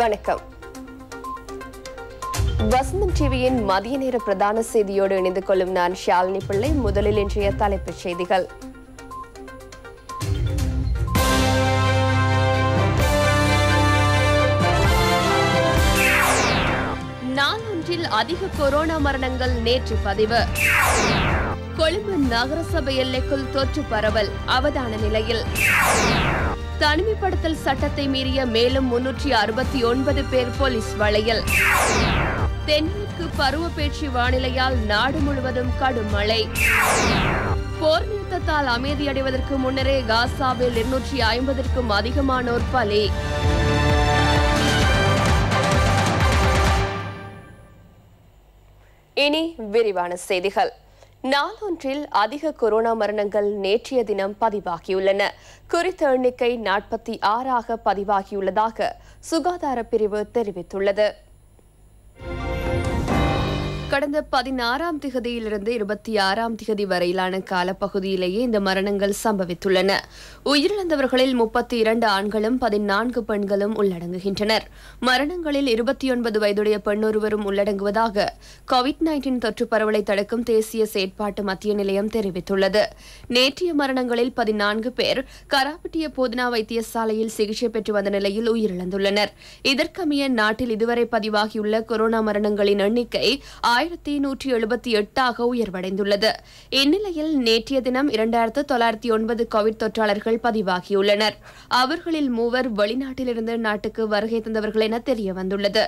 வணக்கம் வசந்தம் டிவியின் மதிய நேர பிரதான செய்தியோடு இணைந்து கொள்ளும் நான் ஷாலினி பிள்ளை முதலில் இன்றைய தலைப்புச் செய்திகள் நாளொன்றில் அதிக கொரோனா மரணங்கள் நேற்று பதிவு கொழும்பு நகரசபை எல்லைக்குள் தொற்று பரவல் அவதான நிலையில் தனிமைப்படுத்தல் சட்டத்தை மீறிய மேலும் முன்னூற்றி அறுபத்தி ஒன்பது பேர் போலீஸ் வளையல் தென்மேற்கு பருவப்பேச்சு வானிலையால் நாடு முழுவதும் கடும் மழை போர் நிறுத்தத்தால் அமைதியடைவதற்கு முன்னரே காசாவில் இருநூற்றி ஐம்பதற்கும் அதிகமானோர் பலி இனி விரிவான செய்திகள் நாளொன்றில் அதிக கொரோனா மரணங்கள் நேற்றைய தினம் பதிவாகியுள்ளன குறித்த எண்ணிக்கை நாற்பத்தி ஆறாக பதிவாகியுள்ளதாக சுகாதார பிரிவு தெரிவித்துள்ளது கடந்த பதினாறாம் திகதியிலிருந்து இருபத்தி ஆறாம் திகதி வரையிலான காலப்பகுதியிலேயே இந்த மரணங்கள் சம்பவித்துள்ளன உயிரிழந்தவர்களில் முப்பத்தி இரண்டு ஆண்களும் பதினான்கு பெண்களும் உள்ளடங்குகின்றனர் மரணங்களில் இருபத்தி ஒன்பது வயதுடைய பெண்ணொருவரும் உள்ளடங்குவதாக கோவிட் நைன்டீன் தொற்று பரவலை தடுக்கும் தேசிய செயற்பாட்டு மத்திய நிலையம் தெரிவித்துள்ளது நேற்றைய மரணங்களில் பதினான்கு பேர் கராப்பட்டிய போதனா வைத்தியசாலையில் சிகிச்சை பெற்று வந்த நிலையில் உயிரிழந்துள்ளனர் இதற்கமைய நாட்டில் இதுவரை பதிவாகியுள்ள கொரோனா மரணங்களின் எண்ணிக்கை ஆயிரத்தி நூற்றி எழுபத்தி எட்டாக உயர்வடைந்துள்ளது இந்நிலையில் நேற்றைய தினம் இரண்டாயிரத்து தொள்ளாயிரத்தி ஒன்பது கோவிட் தொற்றாளர்கள் பதிவாகியுள்ளனர் அவர்களில் மூவர் வெளிநாட்டிலிருந்து நாட்டுக்கு வருகை தந்தவர்கள் என தெரிய வந்துள்ளது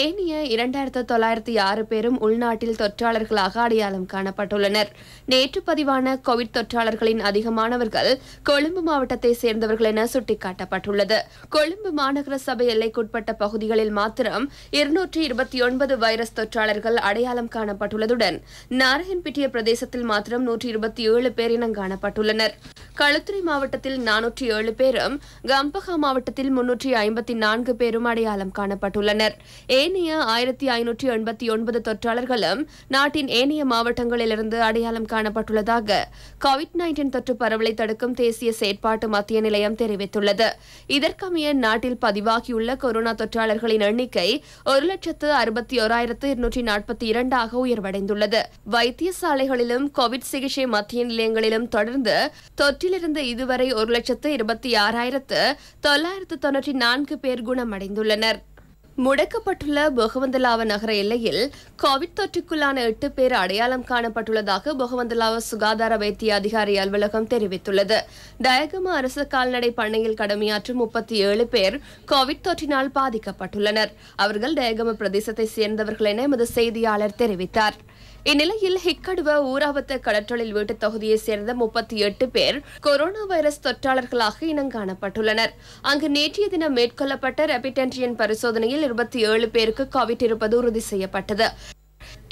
ஏனைய இரண்டாயிரத்து தொள்ளாயிரத்தி ஆறு பேரும் உள்நாட்டில் தொற்றாளர்களாக அடையாளம் காணப்பட்டுள்ளனர் நேற்று பதிவான கோவிட் தொற்றாளர்களின் அதிகமானவர்கள் கொழும்பு மாவட்டத்தை சேர்ந்தவர்கள் என சுட்டிக்காட்டப்பட்டுள்ளது கொழும்பு மாநகர சபை எல்லைக்குட்பட்ட பகுதிகளில் மாத்திரம் இருநூற்றி இருபத்தி ஒன்பது வைரஸ் தொற்றாளர்கள் அடையாளம் அடையாளம் காணப்பட்டுள்ளதுடன் நாரகன்பிட்டிய பிரதேசத்தில் மாத்திரம் நூற்றி இருபத்தி ஏழு பேர் இனம் காணப்பட்டுள்ளனர் களுத்துறை மாவட்டத்தில் நானூற்றி ஏழு பேரும் கம்பஹா மாவட்டத்தில் முன்னூற்றி ஐம்பத்தி நான்கு பேரும் அடையாளம் காணப்பட்டுள்ளனர் ஏனைய ஆயிரத்தி ஐநூற்றி எண்பத்தி ஒன்பது தொற்றாளர்களும் நாட்டின் ஏனைய மாவட்டங்களிலிருந்து அடையாளம் காணப்பட்டுள்ளதாக கோவிட் நைன்டீன் தொற்று பரவலை தடுக்கும் தேசிய செயற்பாட்டு மத்திய நிலையம் தெரிவித்துள்ளது இதற்கமைய நாட்டில் பதிவாகியுள்ள கொரோனா தொற்றாளர்களின் எண்ணிக்கை ஒரு லட்சத்து அறுபத்தி ஓராயிரத்து இருநூற்றி நாற்பத்தி இரண்டு இரண்டாக உயர்வடைந்துள்ளது வைத்தியசாலைகளிலும் கோவிட் சிகிச்சை மத்திய நிலையங்களிலும் தொடர்ந்து தொற்றிலிருந்து இதுவரை ஒரு லட்சத்து இருபத்தி ஆறாயிரத்து தொள்ளாயிரத்து தொன்னூற்றி நான்கு பேர் குணமடைந்துள்ளனர் முடக்கப்பட்டுள்ள பொகவந்தலாவ நகர எல்லையில் கோவிட் தொற்றுக்குள்ளான எட்டு பேர் அடையாளம் காணப்பட்டுள்ளதாக பொகவந்தலாவ சுகாதார வைத்திய அதிகாரி அலுவலகம் தெரிவித்துள்ளது டயகம அரசு கால்நடை பண்ணையில் கடமையாற்றும் முப்பத்தி ஏழு பேர் கோவிட் தொற்றினால் பாதிக்கப்பட்டுள்ளனர் அவர்கள் டயகம பிரதேசத்தை சேர்ந்தவர்கள் என எமது செய்தியாளர் தெரிவித்தார் இந்நிலையில் ஹிக்கடுவ ஊராவத்த கடற்றொழில் வீட்டு தொகுதியைச் சேர்ந்த முப்பத்தி எட்டு பேர் கொரோனா வைரஸ் தொற்றாளர்களாக இனங்காணப்பட்டுள்ளனர் அங்கு நேற்றைய தினம் மேற்கொள்ளப்பட்ட ரெபிடென்ட்ரியன் பரிசோதனையில் இருபத்தி ஏழு பேருக்கு கோவிட் இருப்பது உறுதி செய்யப்பட்டது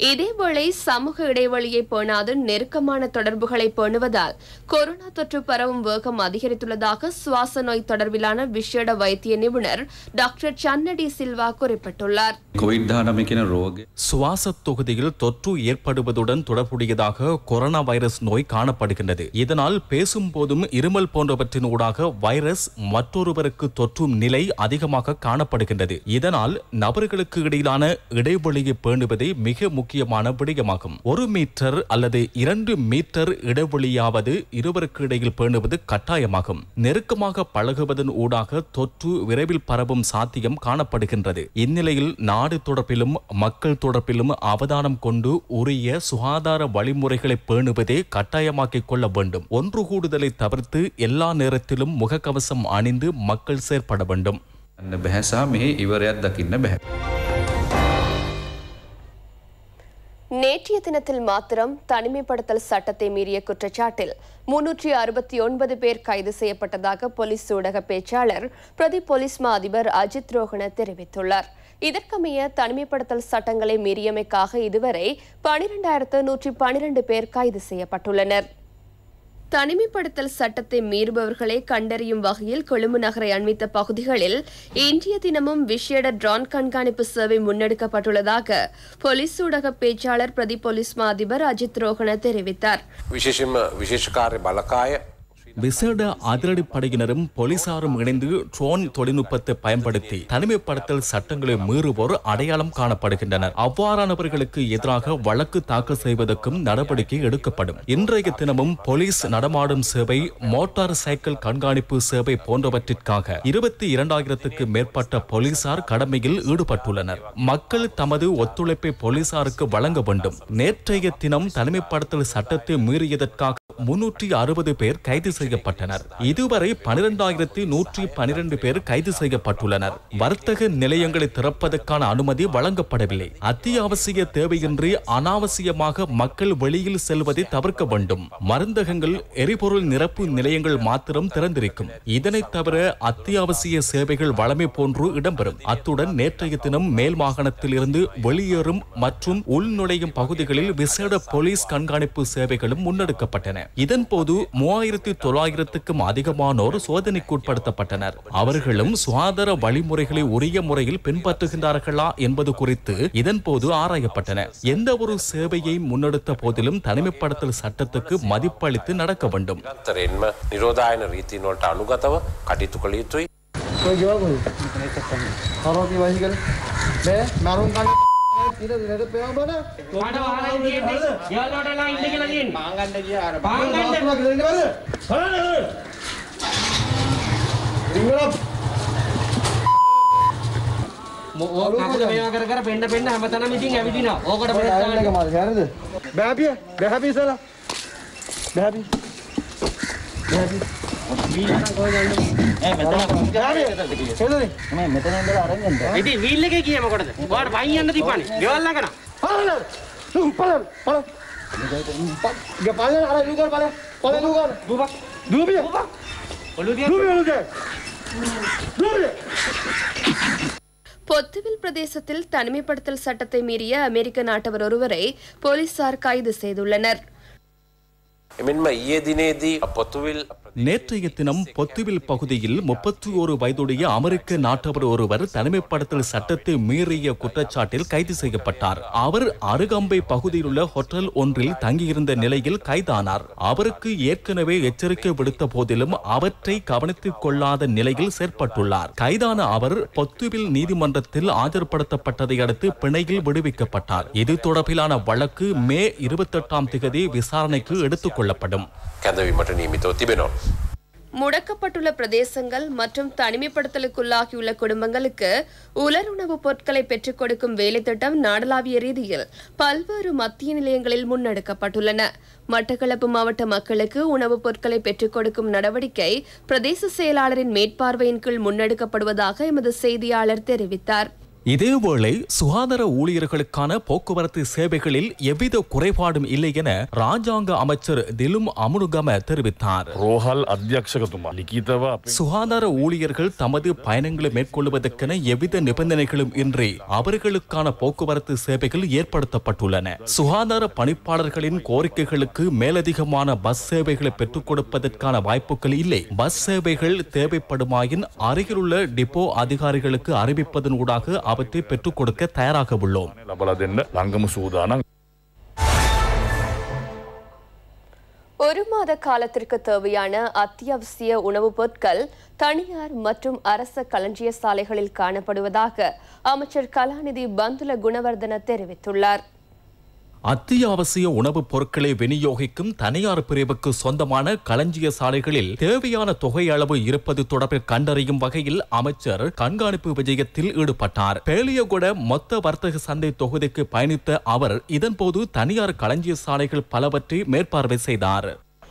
இதேவேளை சமூக இடைவெளியை பேணாது நெருக்கமான தொடர்புகளை பேணுவதால் கொரோனா தொற்று பரவும் வேகம் அதிகரித்துள்ளதாக சுவாச நோய் தொடர்பிலான விஷேட வைத்திய நிபுணர் டாக்டர் சன்னடி சில்வா குறிப்பிட்டுள்ளார் சுவாச தொகுதியில் தொற்று ஏற்படுவதுடன் தொடர்புடையதாக கொரோனா வைரஸ் நோய் காணப்படுகின்றது இதனால் பேசும் போதும் இருமல் போன்றவற்றின் ஊடாக வைரஸ் மற்றொருவருக்கு தொற்றும் நிலை அதிகமாக காணப்படுகின்றது இதனால் நபர்களுக்கு இடையிலான இடைவெளியை பேணுவதை மிக முக்கியமான விடயமாகும் ஒரு மீட்டர் அல்லது இரண்டு மீட்டர் இடைவெளியாவது இருவருக்கு இடையில் பேணுவது கட்டாயமாகும் நெருக்கமாக பழகுவதன் ஊடாக தொற்று விரைவில் பரவும் சாத்தியம் காணப்படுகின்றது இந்நிலையில் நாடு தொடர்பிலும் மக்கள் தொடர்பிலும் அவதானம் கொண்டு உரிய சுகாதார வழிமுறைகளை பேணுவதே கட்டாயமாக்கிக் கொள்ள வேண்டும் ஒன்று கூடுதலை தவிர்த்து எல்லா நேரத்திலும் முகக்கவசம் அணிந்து மக்கள் செயற்பட வேண்டும் நேற்றைய தினத்தில் மாத்திரம் தனிமைப்படுத்தல் சட்டத்தை மீறிய குற்றச்சாட்டில் முன்னூற்றி அறுபத்தி ஒன்பது பேர் கைது செய்யப்பட்டதாக போலீஸ் ஊடக பேச்சாளர் பிரதி போலீஸ் மா அதிபர் அஜித் ரோஹன தெரிவித்துள்ளார் இதற்கமைய தனிமைப்படுத்தல் சட்டங்களை மீறியமைக்காக இதுவரை பனிரெண்டாயிரத்து நூற்றி பனிரெண்டு பேர் கைது செய்யப்பட்டுள்ளனர் தனிமைப்படுத்தல் சட்டத்தை மீறுபவர்களை கண்டறியும் வகையில் கொழும்பு நகரை அண்மித்த பகுதிகளில் இன்றைய தினமும் விஷேட டிரான் கண்காணிப்பு சேவை முன்னெடுக்கப்பட்டுள்ளதாக போலீஸ் ஊடக பேச்சாளர் பிரதி போலீஸ் மாதிபர் அஜித் ரோகண தெரிவித்தார் விசேட அதிரடிப்படையினரும் போலீசாரும் இணைந்து ட்ரோன் தொழில்நுட்பத்தை பயன்படுத்தி தனிமைப்படுத்தல் சட்டங்களை மீறுவோர் அடையாளம் காணப்படுகின்றனர் அவ்வாறானவர்களுக்கு எதிராக வழக்கு தாக்கல் செய்வதற்கும் நடவடிக்கை எடுக்கப்படும் இன்றைய தினமும் போலீஸ் நடமாடும் சேவை மோட்டார் சைக்கிள் கண்காணிப்பு சேவை போன்றவற்றிற்காக இருபத்தி இரண்டாயிரத்துக்கு மேற்பட்ட போலீசார் கடமையில் ஈடுபட்டுள்ளனர் மக்கள் தமது ஒத்துழைப்பை போலீசாருக்கு வழங்க வேண்டும் நேற்றைய தினம் தனிமைப்படுத்தல் சட்டத்தை மீறியதற்காக முன்னூற்றி அறுபது பேர் கைது செய்ய செய்யப்பட்டனர் இதுவரை பனிரெண்டாயிரத்தி நூற்றி பனிரெண்டு பேர் கைது செய்யப்பட்டுள்ளனர் வர்த்தக நிலையங்களை திறப்பதற்கான அனுமதி வழங்கப்படவில்லை அத்தியாவசிய தேவையின்றி அனாவசியமாக மக்கள் வெளியில் செல்வதை தவிர்க்க வேண்டும் மருந்தகங்கள் எரிபொருள் நிரப்பு நிலையங்கள் மாத்திரம் திறந்திருக்கும் இதனை தவிர அத்தியாவசிய சேவைகள் வளமை போன்று இடம்பெறும் அத்துடன் நேற்றைய தினம் மேல் மாகாணத்தில் இருந்து வெளியேறும் மற்றும் உள்நுழையும் பகுதிகளில் விசேட போலீஸ் கண்காணிப்பு சேவைகளும் முன்னெடுக்கப்பட்டன இதன்போது மூவாயிரத்தி தொள்ளாயிரத்துக்கும் அதிகமானோர் சோதனைக்கு உட்படுத்தப்பட்டனர் அவர்களும் சுகாதார வழிமுறைகளை உரிய முறையில் பின்பற்றுகின்றார்களா என்பது குறித்து இதன் போது ஆராயப்பட்டன எந்த ஒரு சேவையை முன்னெடுத்த போதிலும் தனிமைப்படுத்தல் சட்டத்துக்கு மதிப்பளித்து நடக்க வேண்டும் நிரோதாயன ரீதியினோட்ட அனுகதவ கடித்துக்கொள்ளித்து පින දෙලට පෑවම බඩ මට වහලා තියෙන්නේ ගෙවල් වලට එලා ඉන්න කියලා තියෙන්නේ පාංගන්න ගියා අර පාංගන්න කියලා දෙන්නේ බද බලන්න ඉංගලප් මොකද මේවා කර කර පෙන්න පෙන්න හැමතැනම ඉතින් ඇවිදිනවා ඕකට පොඩක් ගන්න එක මාද හරිද බෑපිය බෑපිය ඉසලා බෑපිය බෑපිය பொத்துவில் பிரதேசத்தில் தனிமைப்படுத்தல் சட்டத்தை மீறிய அமெரிக்க நாட்டவர் ஒருவரை போலீசார் கைது செய்துள்ளனர் மின்மையே தினேதி அப்பத்துவில் நேற்றைய தினம் பொத்துவில் பகுதியில் முப்பத்தி ஒரு வயதுடைய அமெரிக்க நாட்டவர் ஒருவர் தனிமைப்படுத்தல் சட்டத்தை மீறிய குற்றச்சாட்டில் கைது செய்யப்பட்டார் அவர் அருகம்பை பகுதியில் உள்ள ஹோட்டல் ஒன்றில் தங்கியிருந்த நிலையில் கைதானார் அவருக்கு ஏற்கனவே எச்சரிக்கை விடுத்த போதிலும் அவற்றை கவனித்துக் கொள்ளாத நிலையில் செயற்பட்டுள்ளார் கைதான அவர் பொத்துவில் நீதிமன்றத்தில் ஆஜர்படுத்தப்பட்டதை அடுத்து பிணையில் விடுவிக்கப்பட்டார் இது தொடர்பிலான வழக்கு மே இருபத்தெட்டாம் தேதி விசாரணைக்கு எடுத்துக் கொள்ளப்படும் கந்தவி மற்றும் நியமித்தோ திபெனோ முடக்கப்பட்டுள்ள பிரதேசங்கள் மற்றும் தனிமைப்படுத்தலுக்குள்ளாகியுள்ள குடும்பங்களுக்கு உலர் உணவுப் பொருட்களை பெற்றுக் கொடுக்கும் வேலைத்திட்டம் நாடளாவிய ரீதியில் பல்வேறு மத்திய நிலையங்களில் முன்னெடுக்கப்பட்டுள்ளன மட்டக்களப்பு மாவட்ட மக்களுக்கு உணவுப் பொருட்களை பெற்றுக் கொடுக்கும் நடவடிக்கை பிரதேச செயலாளரின் மேற்பார்வையின் கீழ் முன்னெடுக்கப்படுவதாக எமது செய்தியாளர் தெரிவித்தார் இதேவேளை சுகாதார ஊழியர்களுக்கான போக்குவரத்து சேவைகளில் எவ்வித குறைபாடும் இல்லை என ராஜாங்க அமைச்சர் திலும் அமுனுகம தெரிவித்தார் சுகாதார ஊழியர்கள் தமது பயணங்களை மேற்கொள்வதற்கென எவ்வித நிபந்தனைகளும் இன்றி அவர்களுக்கான போக்குவரத்து சேவைகள் ஏற்படுத்தப்பட்டுள்ளன சுகாதார பணிப்பாளர்களின் கோரிக்கைகளுக்கு மேலதிகமான பஸ் சேவைகளை பெற்றுக் கொடுப்பதற்கான வாய்ப்புகள் இல்லை பஸ் சேவைகள் தேவைப்படுமாயின் அருகிலுள்ள டிப்போ அதிகாரிகளுக்கு அறிவிப்பதன் ஊடாக ஆபத்தை பெற்றுக் கொடுக்க தயாராக உள்ளோம் ஒரு மாத காலத்திற்கு தேவையான அத்தியாவசிய உணவுப் பொருட்கள் தனியார் மற்றும் அரச களஞ்சிய சாலைகளில் காணப்படுவதாக அமைச்சர் கலாநிதி பந்துல குணவர்தன தெரிவித்துள்ளார் அத்தியாவசிய உணவுப் பொருட்களை விநியோகிக்கும் தனியார் பிரிவுக்கு சொந்தமான களஞ்சிய சாலைகளில் தேவையான தொகை அளவு இருப்பது தொடர்பில் கண்டறியும் வகையில் அமைச்சர் கண்காணிப்பு விஜயத்தில் ஈடுபட்டார் பேலியகுட மொத்த வர்த்தக சந்தை தொகுதிக்கு பயணித்த அவர் இதன்போது தனியார் களஞ்சிய சாலைகள் பலவற்றை மேற்பார்வை செய்தார்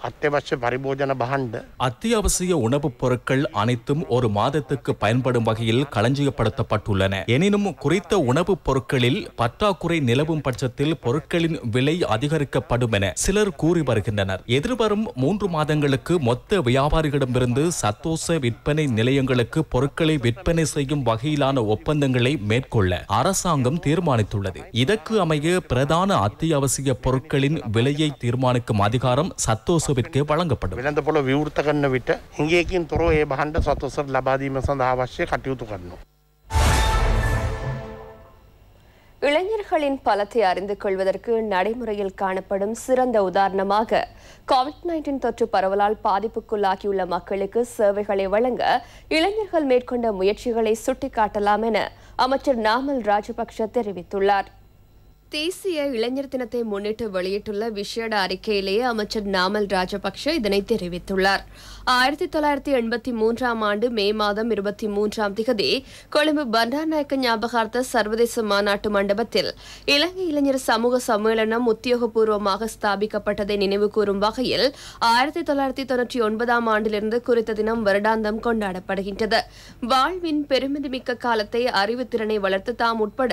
அத்தியாவசிய பரிபோஜன பகண்டு அத்தியாவசிய உணவுப் பொருட்கள் அனைத்தும் ஒரு மாதத்துக்கு பயன்படும் வகையில் களஞ்சியப்படுத்தப்பட்டுள்ளன எனினும் குறித்த உணவுப் பொருட்களில் பற்றாக்குறை நிலவும் பட்சத்தில் பொருட்களின் விலை அதிகரிக்கப்படும் என சிலர் கூறி வருகின்றனர் எதிர்வரும் மூன்று மாதங்களுக்கு மொத்த வியாபாரிகளிடமிருந்து சத்தோச விற்பனை நிலையங்களுக்கு பொருட்களை விற்பனை செய்யும் வகையிலான ஒப்பந்தங்களை மேற்கொள்ள அரசாங்கம் தீர்மானித்துள்ளது இதற்கு அமைய பிரதான அத்தியாவசிய பொருட்களின் விலையை தீர்மானிக்கும் அதிகாரம் சத்தோச වෙළඳ විවෘත විට ඒ බහන්ඩ සතුසර ලබාදීම සඳහා අවශ්‍ය කටයුතු இளைஞர்களின் பலத்தை அறிந்து கொள்வதற்கு நடைமுறையில் காணப்படும் சிறந்த உதாரணமாக கோவிட் நைன்டீன் தொற்று பரவலால் பாதிப்புக்குள்ளாகியுள்ள மக்களுக்கு சேவைகளை வழங்க இளைஞர்கள் மேற்கொண்ட முயற்சிகளை சுட்டிக்காட்டலாம் என அமைச்சர் நாமல் ராஜபக்ஷ தெரிவித்துள்ளார் தேசிய இளைஞர் தினத்தை முன்னிட்டு வெளியிட்டுள்ள விஷேட அறிக்கையிலேயே அமைச்சர் நாமல் ராஜபக்ஷ இதனை தெரிவித்துள்ளார் ஆயிரத்தி தொள்ளாயிரத்தி எண்பத்தி மூன்றாம் ஆண்டு மே மாதம் இருபத்தி மூன்றாம் திகதி கொழும்பு பண்டாநாயக்க ஞாபகார்த்த சர்வதேச மாநாட்டு மண்டபத்தில் இலங்கை இளைஞர் சமூக சம்மேளனம் உத்தியோகபூர்வமாக ஸ்தாபிக்கப்பட்டதை நினைவுகூரும் வகையில் ஆயிரத்தி தொள்ளாயிரத்தி தொன்னூற்றி ஒன்பதாம் ஆண்டிலிருந்து குறித்த தினம் வருடாந்தம் கொண்டாடப்படுகின்றது வாழ்வின் பெருமிதிமிக்க காலத்தை அறிவுத்திறனை வளர்த்து தாம் உட்பட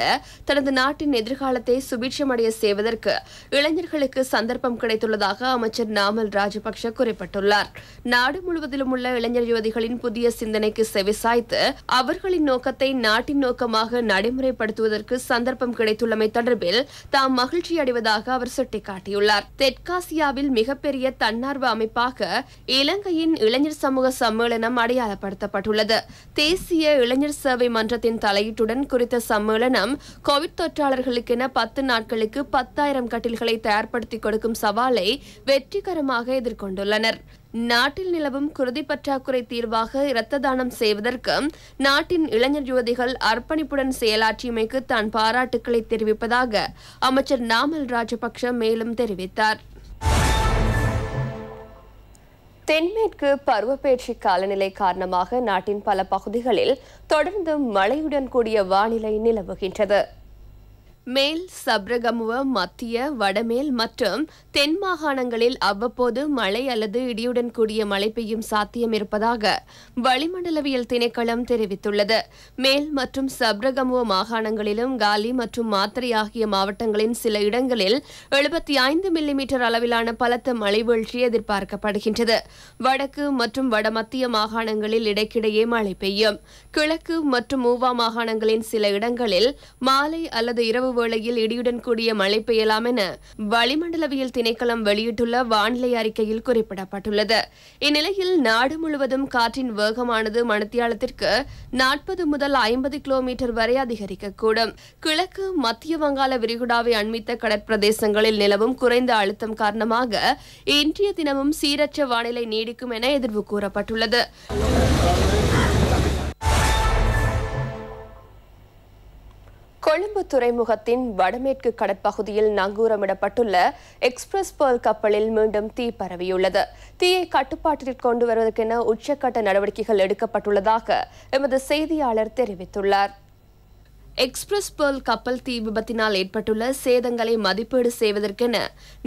தனது நாட்டின் எதிர்காலத்தை சுபிட்சமடைய செய்வதற்கு இளைஞர்களுக்கு சந்தர்ப்பம் கிடைத்துள்ளதாக அமைச்சர் நாமல் ராஜபக்ஷ குறிப்பிட்டுள்ளார் நாடு முழுவதிலும் உள்ள இளைஞர் யுவதிகளின் புதிய சிந்தனைக்கு செவிசாய்த்து அவர்களின் நோக்கத்தை நாட்டின் நோக்கமாக நடைமுறைப்படுத்துவதற்கு சந்தர்ப்பம் கிடைத்துள்ளமை தொடர்பில் தாம் மகிழ்ச்சி அடைவதாக அவர் சுட்டிக்காட்டியுள்ளார் தெற்காசியாவில் மிகப்பெரிய தன்னார்வ அமைப்பாக இலங்கையின் இளைஞர் சமூக சம்மேளனம் அடையாளப்படுத்தப்பட்டுள்ளது தேசிய இளைஞர் சேவை மன்றத்தின் தலையீட்டுடன் குறித்த சம்மேளனம் கோவிட் தொற்றாளர்களுக்கென பத்து பத்து நாட்களுக்கு பத்தாயிரம் கட்டில்களை தயார்படுத்தி கொடுக்கும் சவாலை வெற்றிகரமாக எதிர்கொண்டுள்ளனர் நாட்டில் நிலவும் குருதி பற்றாக்குறை தீர்வாக இரத்த தானம் செய்வதற்கு நாட்டின் இளைஞர் யுவதிகள் அர்ப்பணிப்புடன் செயலாற்றியமைக்கு தான் பாராட்டுக்களை தெரிவிப்பதாக அமைச்சர் நாமல் ராஜபக்ஷ மேலும் தெரிவித்தார் தென்மேற்கு பருவப்பேட்சி காலநிலை காரணமாக நாட்டின் பல பகுதிகளில் தொடர்ந்து மழையுடன் கூடிய வானிலை நிலவுகின்றது மேல் சப்ரகமுவ மத்திய வடமேல் மற்றும் தென் மாகாணங்களில் அவ்வப்போது மழை அல்லது இடியுடன் கூடிய மழை பெய்யும் சாத்தியம் இருப்பதாக வளிமண்டலவியல் திணைக்களம் தெரிவித்துள்ளது மேல் மற்றும் சப்ரகமுவ மாகாணங்களிலும் காலி மற்றும் மாத்திரை ஆகிய மாவட்டங்களின் சில இடங்களில் எழுபத்தி ஐந்து மில்லிமீட்டர் அளவிலான பலத்த மழை வீழ்ச்சி எதிர்பார்க்கப்படுகின்றது வடக்கு மற்றும் வடமத்திய மாகாணங்களில் இடைக்கிடையே மழை பெய்யும் கிழக்கு மற்றும் மூவா மாகாணங்களின் சில இடங்களில் மாலை அல்லது இரவு வேளையில் இடியுடன் கூடிய மழை பெய்யலாம் என வளிமண்டலவியல் திணைக்களம் வெளியிட்டுள்ள வானிலை அறிக்கையில் குறிப்பிடப்பட்டுள்ளது இந்நிலையில் நாடு முழுவதும் காற்றின் வேகமானது மணித்தியாலத்திற்கு நாற்பது முதல் ஐம்பது கிலோமீட்டர் வரை அதிகரிக்கக்கூடும் கிழக்கு மத்திய வங்காள விரிகுடாவை அண்மித்த கடற்பிரதேசங்களில் நிலவும் குறைந்த அழுத்தம் காரணமாக இன்றைய தினமும் சீரற்ற வானிலை நீடிக்கும் என எதிர்வு கூறப்பட்டுள்ளது கொழும்பு துறைமுகத்தின் வடமேற்கு கடற்பகுதியில் நங்கூரமிடப்பட்டுள்ள எக்ஸ்பிரஸ் பேர்ல் கப்பலில் மீண்டும் தீ பரவியுள்ளது தீயை கட்டுப்பாட்டிற்கு கொண்டு வருவதற்கென உச்சக்கட்ட நடவடிக்கைகள் எடுக்கப்பட்டுள்ளதாக எமது செய்தியாளர் தெரிவித்துள்ளார் எக்ஸ்பிரஸ் பேர்ல் கப்பல் தீ விபத்தினால் ஏற்பட்டுள்ள சேதங்களை மதிப்பீடு செய்வதற்கென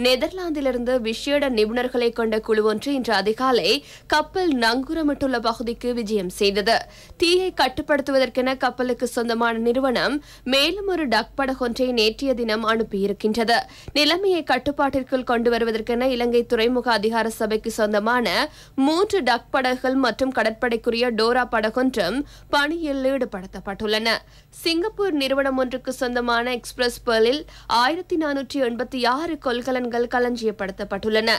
நெதர்லாந்திலிருந்து விஷேட நிபுணர்களை கொண்ட குழு ஒன்று இன்று அதிகாலை கப்பல் நங்குரமிட்டுள்ள பகுதிக்கு விஜயம் செய்தது தீயை கட்டுப்படுத்துவதற்கென கப்பலுக்கு சொந்தமான நிறுவனம் மேலும் ஒரு டக் படகொன்றை நேற்றைய தினம் அனுப்பியிருக்கின்றது நிலைமையை கட்டுப்பாட்டிற்குள் கொண்டு வருவதற்கென இலங்கை துறைமுக அதிகார சபைக்கு சொந்தமான மூன்று டக் படகுகள் மற்றும் கடற்படைக்குரிய டோரா படகொன்றும் பணியில் ஈடுபடுத்தப்பட்டுள்ளன சிங்கப்பூர் சிங்கப்பூர் நிறுவனம் ஒன்றுக்கு சொந்தமான எக்ஸ்பிரஸ் பேர்லில் ஆயிரத்தி நானூற்றி எண்பத்தி ஆறு கொள்கலன்கள் களஞ்சியப்படுத்தப்பட்டுள்ளன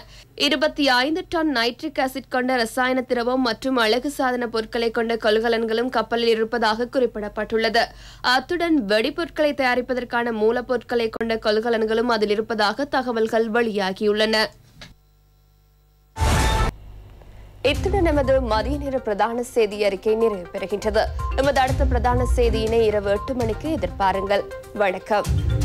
இருபத்தி ஐந்து டன் நைட்ரிக் ஆசிட் கொண்ட ரசாயன திரவம் மற்றும் அழகு சாதன பொருட்களை கொண்ட கொள்கலன்களும் கப்பலில் இருப்பதாக குறிப்பிடப்பட்டுள்ளது அத்துடன் வெடிப்பொருட்களை தயாரிப்பதற்கான மூலப்பொருட்களை கொண்ட கொள்கலன்களும் அதில் இருப்பதாக தகவல்கள் வெளியாகியுள்ளன இத்துடன் நமது மதிய நேர பிரதான செய்தி அறிக்கை நிறைவு பெறுகின்றது நமது அடுத்த பிரதான செய்தியினை இரவு எட்டு மணிக்கு எதிர்பாருங்கள் வணக்கம்